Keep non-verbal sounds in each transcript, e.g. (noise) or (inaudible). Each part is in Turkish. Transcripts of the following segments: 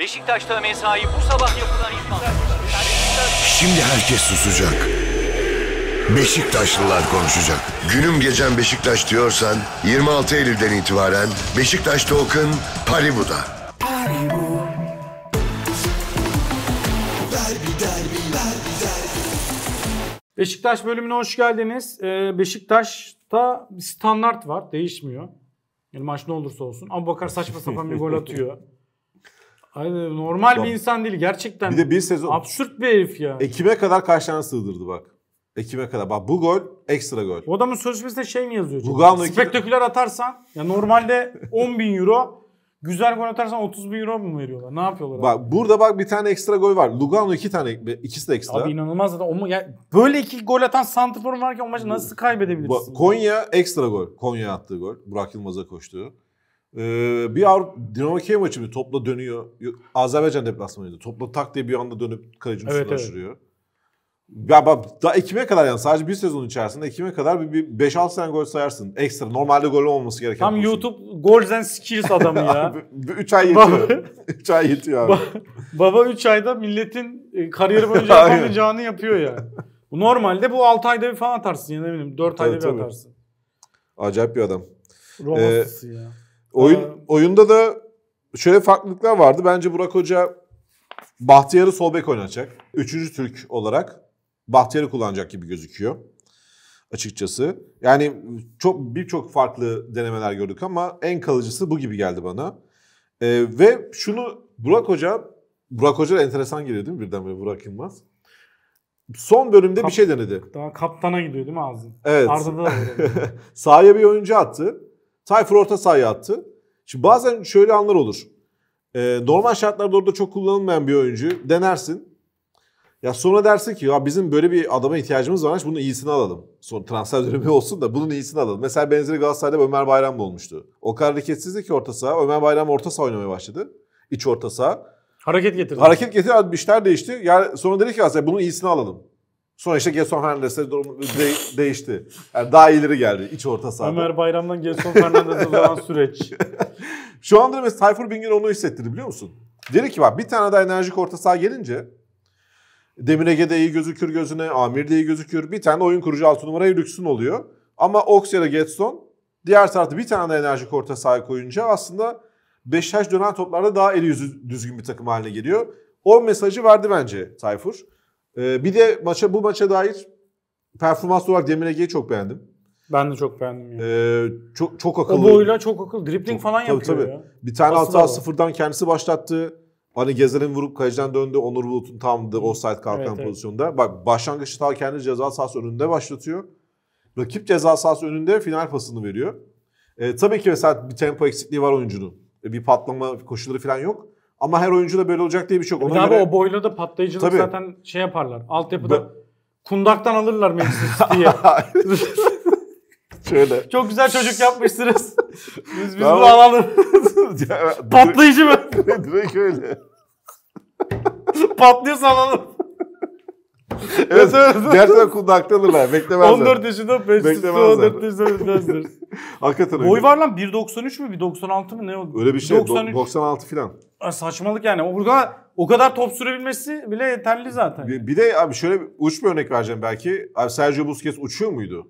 Beşiktaş'ta mesai bu sabah yapılan idman. Şimdi herkes susacak. Beşiktaşlılar konuşacak. Günüm gecem Beşiktaş diyorsan 26 Eylül'den itibaren Beşiktaş Token Paribu'da. Beşiktaş bölümüne hoş geldiniz. Ee, Beşiktaş'ta standart var değişmiyor. Yani maç ne olursa olsun. Ama bakar saçma sapan bir gol (laughs) atıyor. Hayır normal Bak, bir insan değil gerçekten. Bir de bir sezon. Absürt bir herif ya. Ekim'e kadar kaçlarına sığdırdı bak. Ekim'e kadar. Bak bu gol ekstra gol. O adamın sözleşmesinde şey mi yazıyor? Lugano Spektaküler iki... atarsan ya normalde 10 bin euro güzel gol atarsan 30 bin euro mu veriyorlar? Ne yapıyorlar? Bak abi? burada bak bir tane ekstra gol var. Lugano iki tane ikisi de ekstra. Abi inanılmaz da. ya, böyle iki gol atan santrfor varken o maçı nasıl kaybedebilirsin? Bak, Konya ekstra gol. Konya attığı gol. Burak Yılmaz'a koştuğu. Ee, bir Avrupa Dinamo Kiev maçı bir topla dönüyor. Azerbaycan deplasmanıydı. Topla tak diye bir anda dönüp kalecinin evet, üstüne evet. Ya bak Ekim'e kadar yani sadece bir sezon içerisinde Ekim'e kadar bir, bir 5-6 tane gol sayarsın. Ekstra normalde gol olmaması gereken. Tam pozisyon. YouTube goals and skills adamı ya. 3 (laughs) ay yetiyor. 3 (laughs) ay yetiyor abi. Baba 3 ayda milletin e, kariyeri boyunca (laughs) yapamayacağını yapıyor ya. Yani. Normalde bu 6 ayda bir falan atarsın yani ne bileyim 4 tabii, ayda bir tabii. atarsın. Acayip bir adam. Romasız ee, ya. Oyun Aa. Ee, oyunda da şöyle farklılıklar vardı. Bence Burak Hoca Bahtiyar'ı sol bek oynatacak. Üçüncü Türk olarak Bahtiyar'ı kullanacak gibi gözüküyor açıkçası. Yani çok birçok farklı denemeler gördük ama en kalıcısı bu gibi geldi bana. Ee, ve şunu Burak Hoca Burak Hoca da enteresan geliyor değil mi birden böyle Burak Yılmaz? Son bölümde Kap- bir şey denedi. Daha kaptana gidiyor değil mi ağzın? Evet. Arda'da da (laughs) Sahaya bir oyuncu attı. Tayfur orta sahaya attı. Şimdi bazen şöyle anlar olur. Ee, normal şartlarda orada çok kullanılmayan bir oyuncu denersin. Ya sonra dersin ki ya bizim böyle bir adama ihtiyacımız var. Bunun iyisini alalım. Sonra transfer dönemi (laughs) olsun da bunun iyisini alalım. Mesela benzeri Galatasaray'da Ömer Bayram da olmuştu. O kadar hareketsizdi ki orta saha. Ömer Bayram orta saha oynamaya başladı. İç orta saha. Hareket getirdi. Hareket getirdi. İşler değişti. Yani sonra dedi ki aslında bunun iyisini alalım. Sonra işte Gerson Fernandez'e durum de- değişti. Yani daha ileri geldi iç orta sahada. Ömer Bayram'dan Gerson Fernandez'e olan (laughs) süreç. Şu anda mesela Tayfur Bingöl onu hissettirdi biliyor musun? Dedi ki bak bir tane daha enerjik orta saha gelince Demir Ege'de iyi gözükür gözüne, Amir de iyi gözükür. Bir tane oyun kurucu altı numarayı lüksün oluyor. Ama Ox ya da Getson diğer tarafta bir tane daha enerjik orta sahaya koyunca aslında Beşiktaş dönen toplarda daha eli yüzü düzgün bir takım haline geliyor. O mesajı verdi bence Tayfur. Ee, bir de maça bu maça dair performans olarak Demir Ege'yi çok beğendim. Ben de çok beğendim. Yani. Ee, çok, çok akıllı. O boyla çok akıllı. Dripling falan tabii, yapıyor tabii. ya. Bir tane Asıl sıfırdan kendisi başlattı. Hani Gezer'in vurup kaleciden döndü. Onur Bulut'un tamdı offside kalkan evet, evet. Bak başlangıçta ta kendi ceza sahası önünde başlatıyor. Rakip ceza sahası önünde final pasını veriyor. E, tabii ki mesela bir tempo eksikliği var oyuncunun. E, bir patlama koşulları falan yok. Ama her oyuncu da böyle olacak diye bir şey yok. E Ona bir göre... o boyla da patlayıcılık Tabii. zaten şey yaparlar. Altyapıda Be... kundaktan alırlar Manchester (laughs) diye. (laughs) Şöyle. Çok güzel çocuk yapmışsınız. Biz biz bunu alalım. (laughs) Patlayıcı mı? Direkt öyle. Patlıyorsa alalım. evet. Gerçekten kundakta alırlar. Beklemezler. 14 yaşında Manchester 14 yaşında Manchester. Hakikaten öyle. Boy var lan 1.93 mü 1.96 mı ne oldu? Öyle bir şey. 93. 96 falan saçmalık yani. o Burada o kadar top sürebilmesi bile yeterli zaten. Bir, bir de abi şöyle uç bir örnek vereceğim belki. Abi Sergio Busquets uçuyor muydu?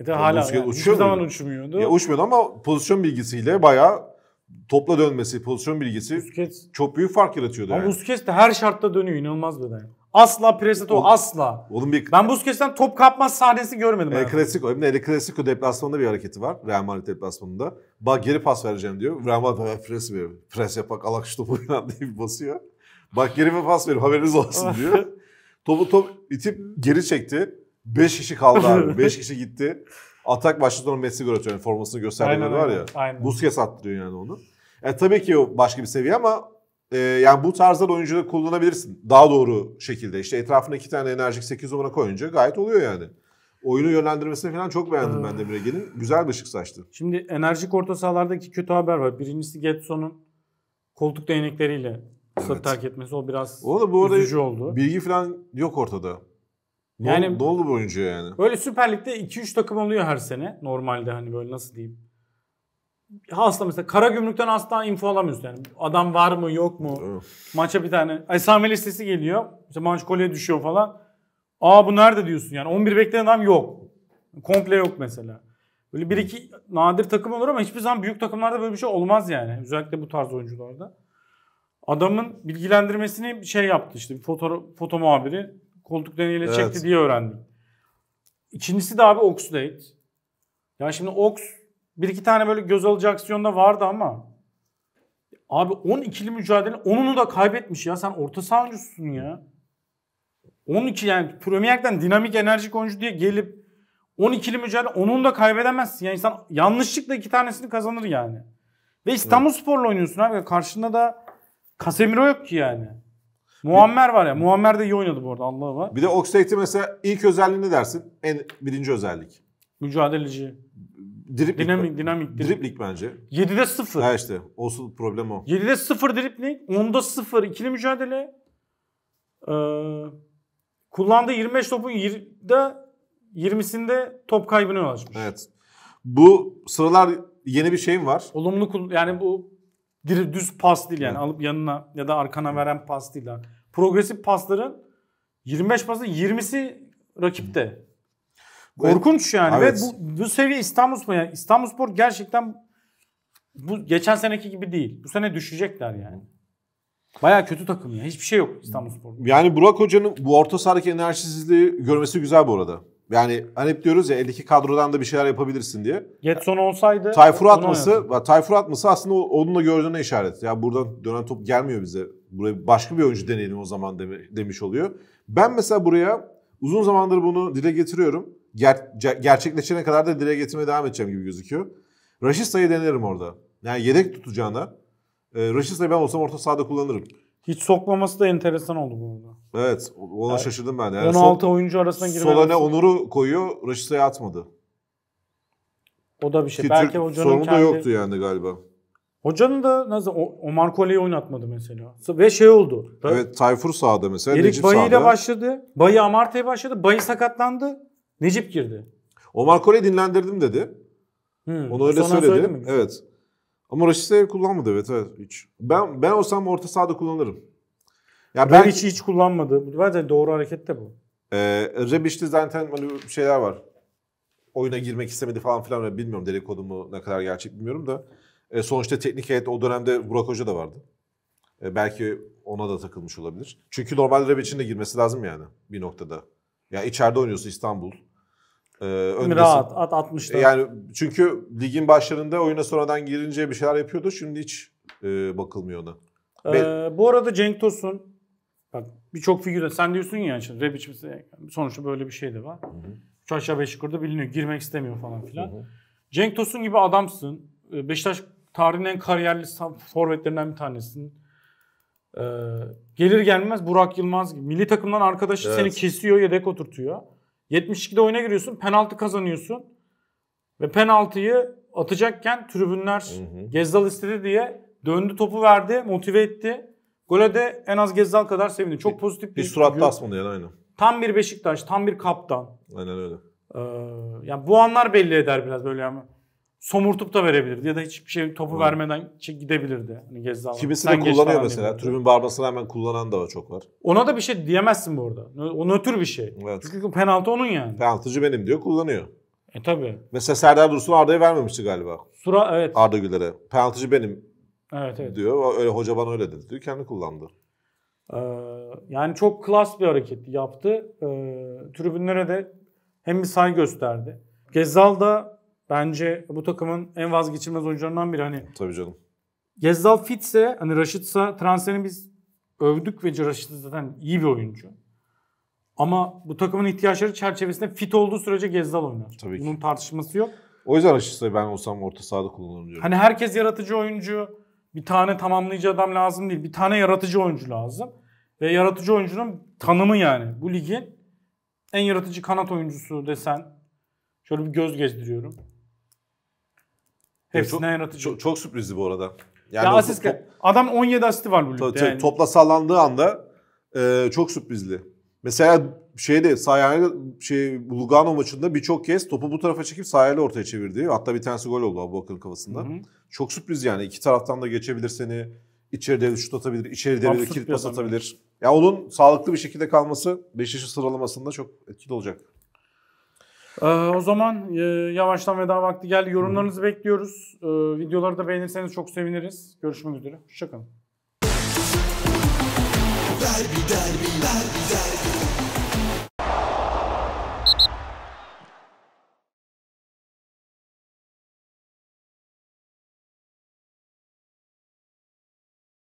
E de yani hala Busquets yani. uçuyor Hiçbir zaman uçmuyordu. Ya uçmuyordu ama pozisyon bilgisiyle bayağı topla dönmesi, pozisyon bilgisi Busquets, çok büyük fark yaratıyordu. Ama yani. Busquets de her şartta dönüyor. inanılmaz beden. Asla Preseto Oğlum- asla. Oğlum bir Ben Busquets'ten top kapma sahnesi görmedim. El hayatımda. Clasico. Hem de o. Clasico bir hareketi var. Real Madrid deplasmanında. Bak geri pas vereceğim diyor. Real Madrid pres veriyor. Pres yapak alak şu topu (laughs) falan basıyor. Bak geri bir pas veriyorum haberiniz olsun diyor. (laughs) Topu top itip geri çekti. Beş kişi kaldı abi. 5 (laughs) kişi gitti. Atak başladı sonra Messi gol atıyor. Yani formasını gösterdiğinde var ya. Aynen. Busquets attırıyor yani onu. E, tabii ki o başka bir seviye ama e, yani bu tarzda oyuncuda kullanabilirsin. Daha doğru şekilde işte etrafına iki tane enerjik 8 numara koyunca gayet oluyor yani. Oyunu yönlendirmesini falan çok beğendim ben Demir Ege'nin. Ee. Güzel bir ışık saçtı. Şimdi enerjik orta sahalardaki kötü haber var. Birincisi Getson'un koltuk değnekleriyle evet. terk etmesi o biraz o da bu arada üzücü oldu. Bilgi falan yok ortada. Ne yani, ne oldu bu oyuncuya yani? Böyle Süper Lig'de 2-3 takım oluyor her sene. Normalde hani böyle nasıl diyeyim hasta mesela kara gümrükten asla info alamıyoruz yani. Adam var mı yok mu? Evet. Maça bir tane esame listesi geliyor. İşte maç kolye düşüyor falan. Aa bu nerede diyorsun yani. 11 bekleyen adam yok. Komple yok mesela. Böyle bir iki nadir takım olur ama hiçbir zaman büyük takımlarda böyle bir şey olmaz yani. Özellikle bu tarz oyuncularda. Adamın bilgilendirmesini şey yaptı işte foto, foto muhabiri koltuk deneyiyle evet. çekti diye öğrendim. İkincisi de abi Oxlade. Ya şimdi Ox bir iki tane böyle göz alıcı aksiyonda vardı ama. Abi 10 ikili mücadele 10'unu da kaybetmiş ya. Sen orta saha oyuncususun ya. 12 yani Premier dinamik enerjik oyuncu diye gelip 12'li mücadele 10'unu da kaybedemezsin. Yani insan yanlışlıkla iki tanesini kazanır yani. Ve İstanbul evet. Spor'la oynuyorsun abi. Karşında da Casemiro yok ki yani. Muammer var ya. Muammer de iyi oynadı bu arada. Allah var. Bir de Oxlade'i mesela ilk özelliğini dersin. En birinci özellik. Mücadeleci. Dripling. Dinamik, dinamik. Dripling, dripling bence. 7'de 0. Ha işte. Olsun problem o. 7'de 0 dripling. 10'da 0 ikili mücadele. Ee, kullandığı 25 topun 20'de 20'sinde top kaybını yol açmış. Evet. Bu sıralar yeni bir şeyim var. Olumlu yani bu düz pas değil yani. Evet. Alıp yanına ya da arkana veren pas değil. Yani. Progresif pasların 25 pasın 20'si rakipte. Korkunç yani evet. ve bu, bu seviye İstanbulspor yani İstanbulspor gerçekten bu geçen seneki gibi değil. Bu sene düşecekler yani. Baya kötü takım ya. Hiçbir şey yok İstanbulspor. Yani Burak Hoca'nın bu orta sahadaki enerjisizliği görmesi güzel bu arada. Yani hani hep diyoruz ya eldeki kadrodan da bir şeyler yapabilirsin diye. Getson olsaydı Tayfur atması, Tayfur atması aslında onunla gördüğüne işaret. Ya buradan dönen top gelmiyor bize. Buraya başka bir oyuncu deneyelim o zaman demiş oluyor. Ben mesela buraya uzun zamandır bunu dile getiriyorum ger- gerçekleşene kadar da dile getirmeye devam edeceğim gibi gözüküyor. sayı denerim orada. Yani yedek tutacağına e, sayı ben olsam orta sahada kullanırım. Hiç sokmaması da enteresan oldu bu arada. Evet ona yani, şaşırdım ben. Yani 16 sol, oyuncu arasına girmeye Sola ne Onur'u koyuyor Raşista'yı atmadı. O da bir şey. Ki Belki Türk hocanın sorunu kendi... da yoktu yani galiba. Hocanın da nasıl o Omar Koley'i oynatmadı mesela. Ve şey oldu. Evet Tayfur sağda mesela. Erik Bayi ile başladı. Bayi Amartey başladı. Bayi sakatlandı. Necip girdi. Omar Kore dinlendirdim dedi. Hmm, Onu öyle söyledi. Evet. Ama Raşit'e kullanmadı evet, evet hiç. Ben ben olsam orta sahada kullanırım. Ya ben hiç hiç kullanmadı. Bu doğru hareket de bu. Ee, Rebiş'te zaten böyle hani şeyler var. Oyuna girmek istemedi falan filan bilmiyorum dedikodu mu ne kadar gerçek bilmiyorum da. E, sonuçta teknik heyet o dönemde Burak Hoca da vardı. E, belki ona da takılmış olabilir. Çünkü normal Rebiş'in de girmesi lazım yani bir noktada. Ya yani içeride oynuyorsun İstanbul. Ee, öndesin. Rahat at 60'ta. Yani çünkü ligin başlarında oyuna sonradan girince bir şeyler yapıyordu. Şimdi hiç e, bakılmıyor ona. Ee, Be- bu arada Cenk Tosun bak birçok figürde sen diyorsun ya şimdi Rebic sonuçta böyle bir şey de var. Üç aşağı beş yukarıda biliniyor. Girmek istemiyor falan filan. Hı-hı. Cenk Tosun gibi adamsın. Ee, Beşiktaş tarihin en kariyerli forvetlerinden bir tanesin. Ee, gelir gelmez Burak Yılmaz gibi. Milli takımdan arkadaşı evet. seni kesiyor, yedek oturtuyor. 72'de oyuna giriyorsun, penaltı kazanıyorsun. Ve penaltıyı atacakken tribünler hı hı. Gezdal istedi diye döndü topu verdi, motive etti. Gole de en az Gezdal kadar sevindi. Çok bir, pozitif bir, bir suratta asmadı yani aynen. Tam bir Beşiktaş, tam bir kaptan. Aynen öyle. Ee, yani bu anlar belli eder biraz böyle yani somurtup da verebilirdi ya da hiçbir şey topu hmm. vermeden gidebilirdi. Hani Gezal. Kimisi Sen de kullanıyor mesela. Bilirdi. Tribün bağırmasına hemen kullanan da çok var. Ona da bir şey diyemezsin bu arada. O nötr bir şey. Evet. Çünkü penaltı onun yani. Penaltıcı benim diyor kullanıyor. E tabi. Mesela Serdar Dursun Arda'ya vermemişti galiba. Sura evet. Arda Güler'e. Penaltıcı benim evet, evet. diyor. Öyle hoca bana öyle dedi diyor. Kendi kullandı. Ee, yani çok klas bir hareket yaptı. Ee, tribünlere de hem bir saygı gösterdi. Gezal da bence bu takımın en vazgeçilmez oyuncularından biri. Hani Tabii canım. Gezzal fitse, hani Raşit'sa transferini biz övdük ve Raşit zaten iyi bir oyuncu. Ama bu takımın ihtiyaçları çerçevesinde fit olduğu sürece Gezzal oynar. Tabii ki. Bunun tartışması yok. O yüzden Raşit'i ben olsam orta sahada kullanırım diyorum. Hani herkes yaratıcı oyuncu. Bir tane tamamlayıcı adam lazım değil. Bir tane yaratıcı oyuncu lazım. Ve yaratıcı oyuncunun tanımı yani. Bu ligin en yaratıcı kanat oyuncusu desen. Şöyle bir göz gezdiriyorum. Hepsinden çok, yaratıcı. Çok, çok sürprizdi bu arada. Yani ya asist, top, adam 17 asisti var bu ligde. Tabii, yani. Topla sallandığı anda e, çok sürprizli. Mesela şeyde Sayane şey Lugano maçında birçok kez topu bu tarafa çekip Sayane ortaya çevirdi. Hatta bir tanesi gol oldu Abubakar'ın kafasında. Hı hı. Çok sürpriz yani. iki taraftan da geçebilir seni. İçeri şut atabilir, içeride devre kilit pas atabilir. Ya onun sağlıklı bir şekilde kalması Beşiktaş'ın sıralamasında çok etkili olacak. Ee, o zaman e, yavaştan veda vakti geldi. Yorumlarınızı bekliyoruz. Ee, videoları da beğenirseniz çok seviniriz. Görüşmek üzere. Hoşçakalın. Derbi, derbi, derbi, derbi.